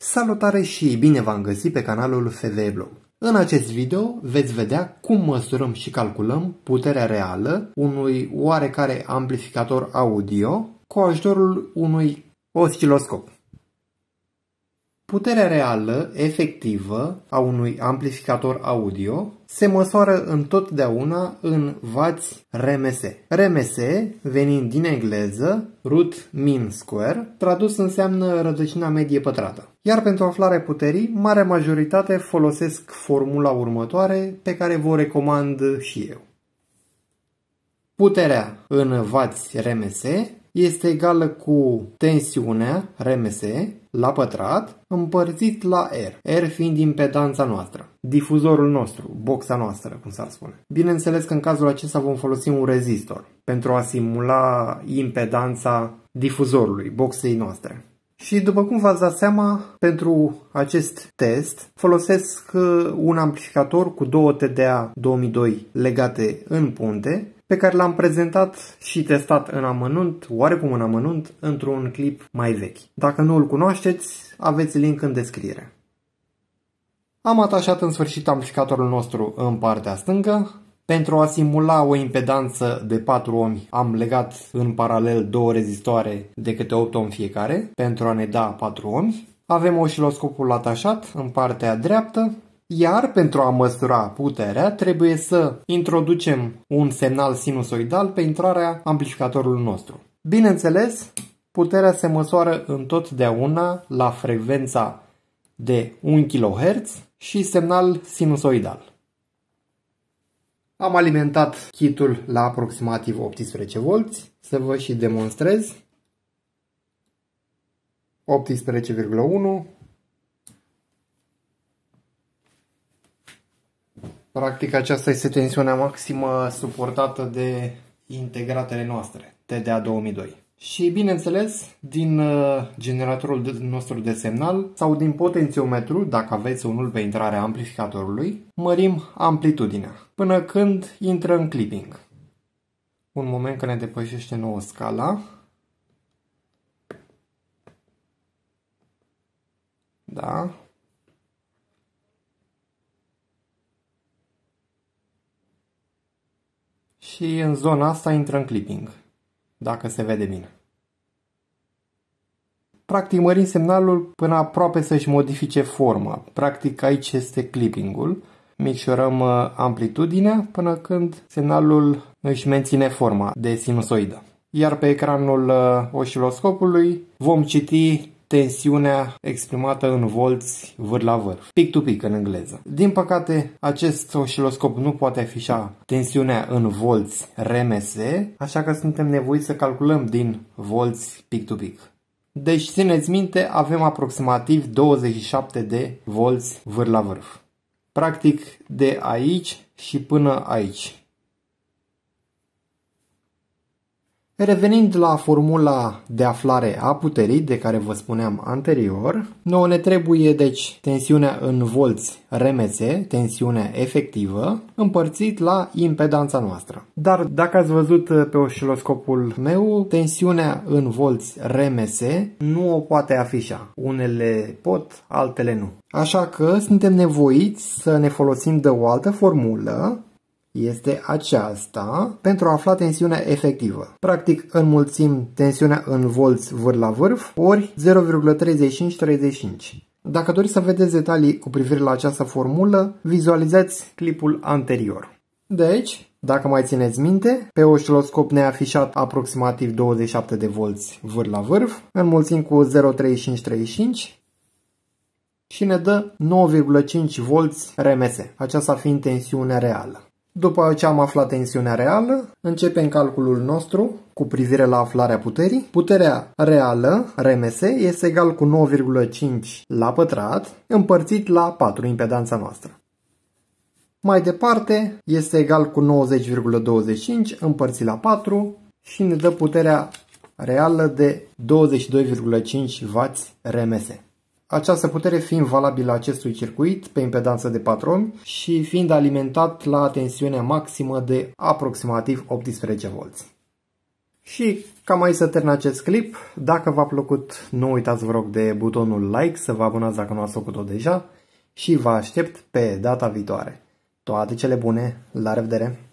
Salutare și bine v-am găsit pe canalul FVBlog. În acest video veți vedea cum măsurăm și calculăm puterea reală unui oarecare amplificator audio cu ajutorul unui osciloscop. Puterea reală, efectivă, a unui amplificator audio se măsoară întotdeauna în vați RMS. RMS, venind din engleză, root mean square, tradus înseamnă rădăcina medie pătrată. Iar pentru aflarea puterii, mare majoritate folosesc formula următoare pe care vă recomand și eu. Puterea în vați RMS este egală cu tensiunea RMS la pătrat împărțit la R, R fiind impedanța noastră, difuzorul nostru, boxa noastră, cum s-ar spune. Bineînțeles că în cazul acesta vom folosi un rezistor pentru a simula impedanța difuzorului, boxei noastre. Și după cum v-ați dat seama, pentru acest test folosesc un amplificator cu două TDA 2002 legate în punte, pe care l-am prezentat și testat în amănunt, oarecum în amănunt, într-un clip mai vechi. Dacă nu îl cunoașteți, aveți link în descriere. Am atașat în sfârșit amplificatorul nostru în partea stângă. Pentru a simula o impedanță de 4 ohmi am legat în paralel două rezistoare de câte 8 ohmi fiecare pentru a ne da 4 ohmi. Avem osciloscopul atașat în partea dreaptă iar pentru a măsura puterea trebuie să introducem un semnal sinusoidal pe intrarea amplificatorului nostru. Bineînțeles, puterea se măsoară întotdeauna la frecvența de 1 kHz și semnal sinusoidal. Am alimentat kitul la aproximativ 18V, să vă și demonstrez. Practic aceasta este tensiunea maximă suportată de integratele noastre, TDA 2002. Și bineînțeles, din uh, generatorul nostru de semnal sau din potențiometru, dacă aveți unul pe intrarea amplificatorului, mărim amplitudinea până când intră în clipping. Un moment că ne depășește nouă scala. Da, și în zona asta intră în clipping, dacă se vede bine. Practic mărim semnalul până aproape să-și modifice forma. Practic aici este clipping-ul. Micșorăm uh, amplitudinea până când semnalul își menține forma de sinusoidă. Iar pe ecranul uh, osciloscopului vom citi tensiunea exprimată în volți vâr la vâr, pic to pic în engleză. Din păcate, acest osciloscop nu poate afișa tensiunea în volți RMS, așa că suntem nevoiți să calculăm din volți pic to pic. Deci, țineți minte, avem aproximativ 27 de volți vâr la vârf. Practic, de aici și până aici. Revenind la formula de aflare a puterii de care vă spuneam anterior, nouă ne trebuie deci tensiunea în volți RMS, tensiunea efectivă, împărțit la impedanța noastră. Dar dacă ați văzut uh, pe osciloscopul meu, tensiunea în volți RMS nu o poate afișa. Unele pot, altele nu. Așa că suntem nevoiți să ne folosim de o altă formulă este aceasta pentru a afla tensiunea efectivă. Practic înmulțim tensiunea în volți vârf la vârf ori 0,3535. Dacă doriți să vedeți detalii cu privire la această formulă, vizualizați clipul anterior. Deci, dacă mai țineți minte, pe osciloscop ne-a afișat aproximativ 27 de volți vârf la vârf, înmulțim cu 03535 și ne dă 9,5 volți RMS, aceasta fiind tensiunea reală. După ce am aflat tensiunea reală, începem calculul nostru cu privire la aflarea puterii. Puterea reală, RMS, este egal cu 9,5 la pătrat împărțit la 4, impedanța noastră. Mai departe, este egal cu 90,25 împărțit la 4 și ne dă puterea reală de 22,5 W RMS. Această putere fiind valabilă acestui circuit pe impedanță de ohm și fiind alimentat la tensiunea maximă de aproximativ 18V. Și cam aici să termin acest clip. Dacă v-a plăcut, nu uitați vă rog de butonul like, să vă abonați dacă nu ați făcut-o deja și vă aștept pe data viitoare. Toate cele bune, la revedere!